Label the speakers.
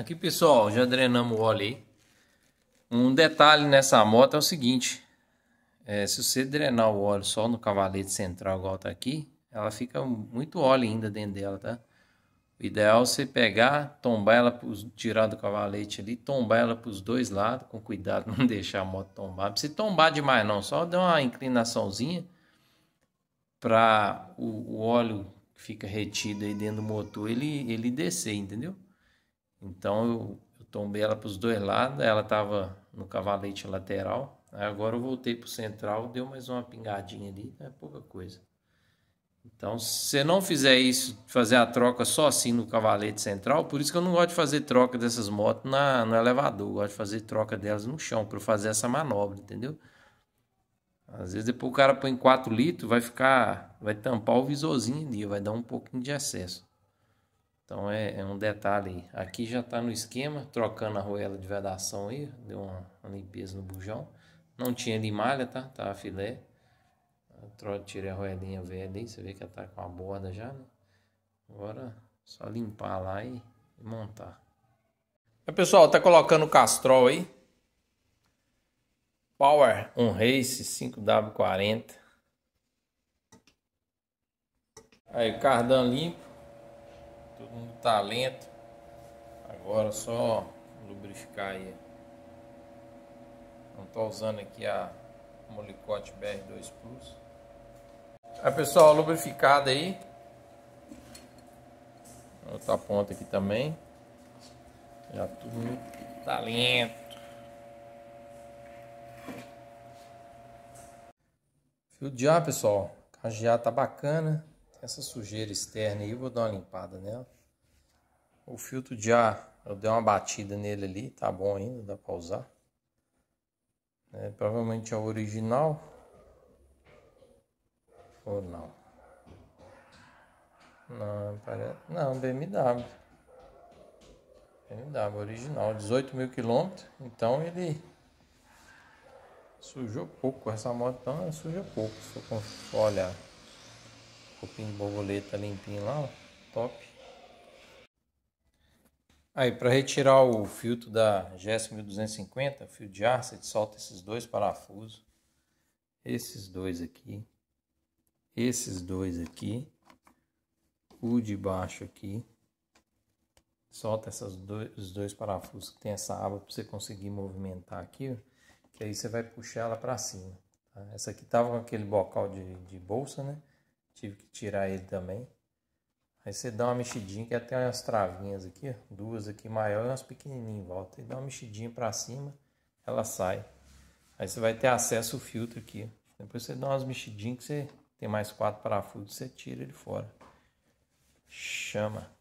Speaker 1: Aqui pessoal, já drenamos o óleo aí. Um detalhe nessa moto é o seguinte. É, se você drenar o óleo só no cavalete central igual tá aqui, ela fica muito óleo ainda dentro dela, tá? O ideal é você pegar, tombar ela, tirar do cavalete ali, tombar ela para os dois lados, com cuidado, não deixar a moto tombar. Não precisa tombar demais não, só dá uma inclinaçãozinha para o, o óleo que fica retido aí dentro do motor, ele, ele descer, entendeu? Então eu, eu tombei ela para os dois lados, ela estava no cavalete lateral. Aí agora eu voltei para o central, deu mais uma pingadinha ali, é pouca coisa. Então, se você não fizer isso, fazer a troca só assim no cavalete central, por isso que eu não gosto de fazer troca dessas motos na, no elevador, eu gosto de fazer troca delas no chão, para fazer essa manobra, entendeu? Às vezes depois o cara põe 4 litros, vai ficar, vai tampar o visorzinho ali, vai dar um pouquinho de excesso. Então é, é um detalhe aí. Aqui já está no esquema, trocando a roela de vedação aí, deu uma, uma limpeza no bujão. Não tinha limalha, tá? Tá filé. Eu tirei a roelinha velha aí, você vê que ela tá com a borda já, né? Agora só limpar lá e, e montar. Aí, pessoal, tá colocando o Castrol aí. Power 1 Race 5W40. Aí, cardan limpo todo mundo tá lento. Agora só lubrificar aí. Não tô usando aqui a Molicote BR2 Plus. Aí pessoal, lubrificada aí. Outra ponta aqui também. Já tudo tá lento. Fio de ar, pessoal. A GA tá bacana essa sujeira externa aí, eu vou dar uma limpada nela. O filtro de ar, eu dei uma batida nele ali, tá bom ainda, dá pra usar. É, provavelmente é o original. Ou não? Não, parece... não BMW. BMW original, 18 mil quilômetros. Então ele sujou pouco. Essa moto então, suja pouco, se for olhar de borboleta limpinho lá, ó. top. Aí para retirar o filtro da GS 1250, fio de ar, você solta esses dois parafusos, esses dois aqui, esses dois aqui, o de baixo aqui, solta esses dois, os dois parafusos que tem essa aba para você conseguir movimentar aqui, que aí você vai puxar ela para cima. Tá? Essa aqui tava com aquele bocal de, de bolsa, né? Tive que tirar ele também. Aí você dá uma mexidinha, que até umas travinhas aqui, duas aqui maior e umas pequenininhas em volta. E dá uma mexidinha para cima, ela sai. Aí você vai ter acesso ao filtro aqui. Depois você dá umas mexidinhas que você tem mais quatro parafusos, você tira ele fora. Chama.